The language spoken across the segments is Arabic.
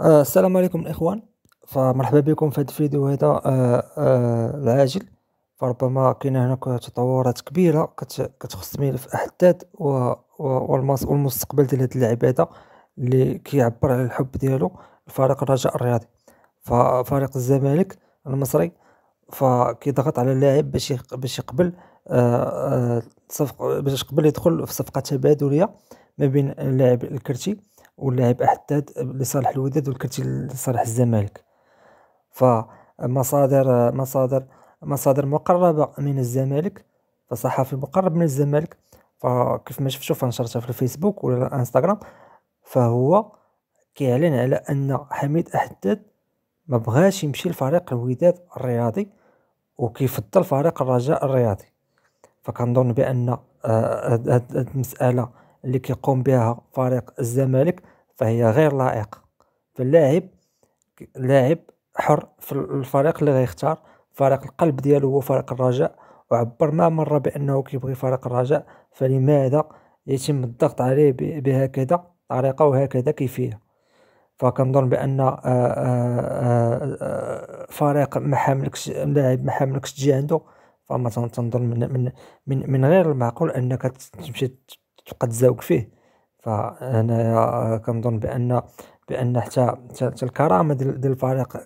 آه، السلام عليكم الاخوان فمرحبا بكم في هذا الفيديو هذا آه، آه، العاجل فربما كاين هناك تطورات كبيره كتخص ملف و والمستقبل ديال هذا اللاعب هذا اللي كيعبر على الحب ديالو لفريق الرجاء الرياضي ففريق الزمالك المصري فكيضغط على اللاعب باش باش يقبل صفقه باش يقبل يدخل في صفقه تبادليه ما بين اللاعب الكرتي واللاعب احداد لصالح الوداد والكرتي لصالح الزمالك فمصادر مصادر مصادر مقربة من الزمالك فصحفي مقرب من الزمالك فكيف ما شفتو فنشرتها في الفيسبوك ولا الانستغرام فهو كيعلن على ان حميد احداد ما بغاش يمشي لفريق الوداد الرياضي وكيفضل فريق الرجاء الرياضي فكنظن بان آه، هاد المساله اللي كيقوم بها فريق الزمالك فهي غير لائقه فاللاعب لاعب حر في الفريق اللي غيختار فريق القلب ديالو هو فريق الرجاء وعبرنا ما مره بانه كيبغي فريق الرجاء فلماذا يتم الضغط عليه بهكذا طريقه وهكذا كيفيه فكنظن بان آآ آه، آآ آه، آه، فريق ما حاملكش لاعب ما حاملكش تجي عنده فما تنظن من من من غير المعقول انك تمشي تبقى تزاوك فيه فانا كنظن بان بان حتى حتى الكرامه ديال الفريق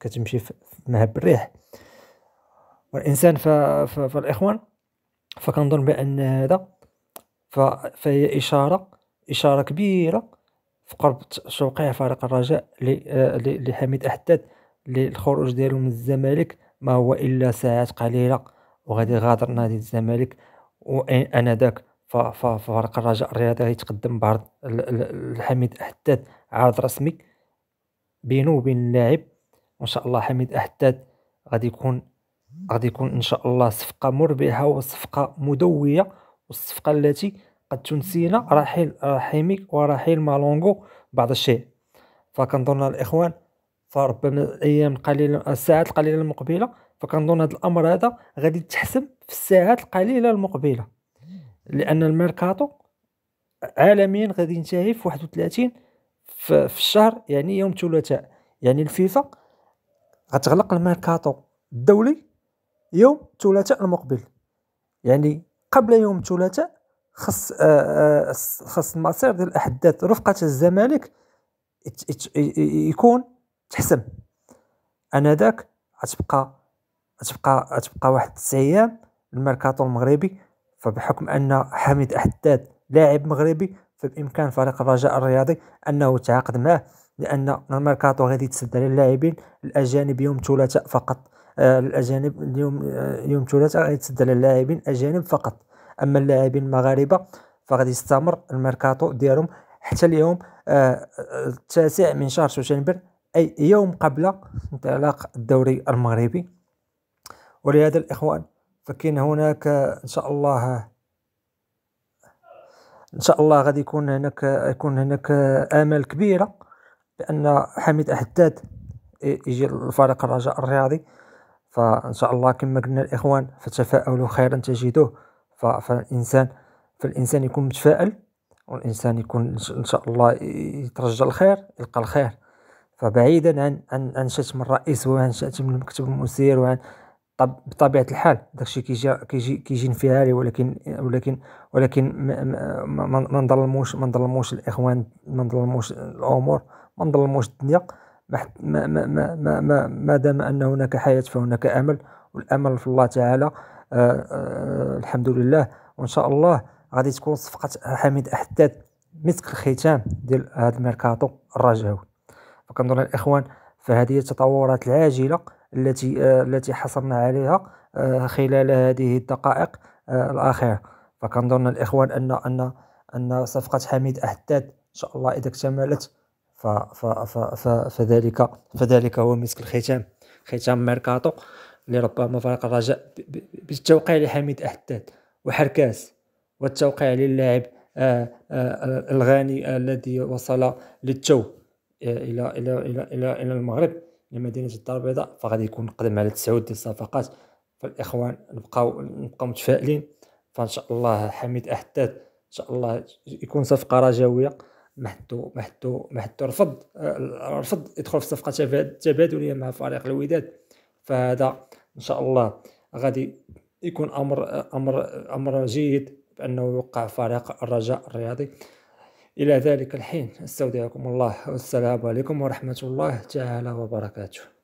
كتمشي في مهب الريح والانسان فالاخوان فكنظن بان هذا فهي اشاره اشاره كبيره في قرب توقيع فريق الرجاء لحميد احداد للخروج ديالو من الزمالك ما هو الا ساعات قليله وغادي يغادر نادي الزمالك وانذاك ففريق الرجاء الرياضي غيتقدم بعرض الحميد احداد عرض رسمي بينه وبين اللاعب وان شاء الله حميد احداد غادي يكون غادي يكون ان شاء الله صفقه مربحه وصفقه مدويه والصفقه التي قد تنسينا رحيل رحيمك ورحيل مالونغو بعض الشيء فكنظن الاخوان فربما الايام القليله الساعات القليله المقبله فكنظن هذا الامر هذا غادي تحسم في الساعات القليله المقبله لان الميركاتو عالميا غادي ينتهي في 31 في الشهر يعني يوم الثلاثاء يعني الفيفا غتغلق الميركاتو الدولي يوم الثلاثاء المقبل يعني قبل يوم الثلاثاء آه، آه، خص خص المصير ديال الاحداث رفقه الزمالك يكون تحسم انا ذاك غتبقى غتبقى غتبقى واحد 9 ايام الميركاتو المغربي فبحكم أن حميد حداد لاعب مغربي فبامكان فريق الرجاء الرياضي انه يتعاقد معه لان الميركاتو غادي يتسد على اللاعبين الاجانب يوم ثلاثاء فقط آه، الاجانب اليوم آه، يوم ثلاثاء غادي يتسد على اللاعبين اجانب فقط اما اللاعبين المغاربه فغادي يستمر الميركاتو ديالهم حتى اليوم آه، التاسع من شهر سبتمبر اي يوم قبل انطلاق الدوري المغربي ولهذا الاخوان فكاين هناك ان شاء الله ان شاء الله غادي يكون هناك يكون هناك امال كبيره بان حميد احداد يجي لفريق الرجاء الرياضي فان شاء الله كما قلنا الاخوان فتفاؤلوا خيرا تجدوه فالانسان فالانسان يكون متفائل والانسان يكون ان شاء الله يترجى الخير يلقى الخير فبعيدا عن عن عن شتم الرئيس وعن شتم المكتب المسير وعن طب بطبيعه الحال داكشي كيجي كيجي كيجي انفعالي ولكن ولكن ولكن ما نظلموش ما نظلموش الاخوان ما نظلموش الامور ما نظلموش الدنيا ما ما ما ما ما, ما دام ان هناك حياه فهناك امل والامل في الله تعالى أه أه الحمد لله وان شاء الله غادي تكون صفقه حميد احداد مسك الختام ديال هذا الميركاتو الرجاوي فكنظن الاخوان فهذه التطورات العاجله التي آه، التي حصلنا عليها آه، خلال هذه الدقائق آه، الاخيره فكنظن الاخوان ان ان ان صفقه حميد احداد ان شاء الله اذا اكتملت ف ف ف ف فذلك فذلك هو مسك الختام ختام ميركاتو لربما فريق الرجاء بالتوقيع لحميد احداد وحركاس والتوقيع للاعب الغاني الذي وصل للتو الى الى الى الى, إلى المغرب لمدينه الدار البيضاء فغادي يكون قدم على تسعود ديال الصفقات فالاخوان نبقاو نبقاو متفائلين فان شاء الله حميد احداث ان شاء الله يكون صفقه رجويه محتو محتو محتو رفض رفض آه، يدخل في صفقه تبادليه مع فريق الوداد فهذا ان شاء الله غادي يكون امر امر امر جيد بانه يوقع فريق الرجاء الرياضي إلى ذلك الحين استودعكم الله والسلام عليكم ورحمة الله تعالى وبركاته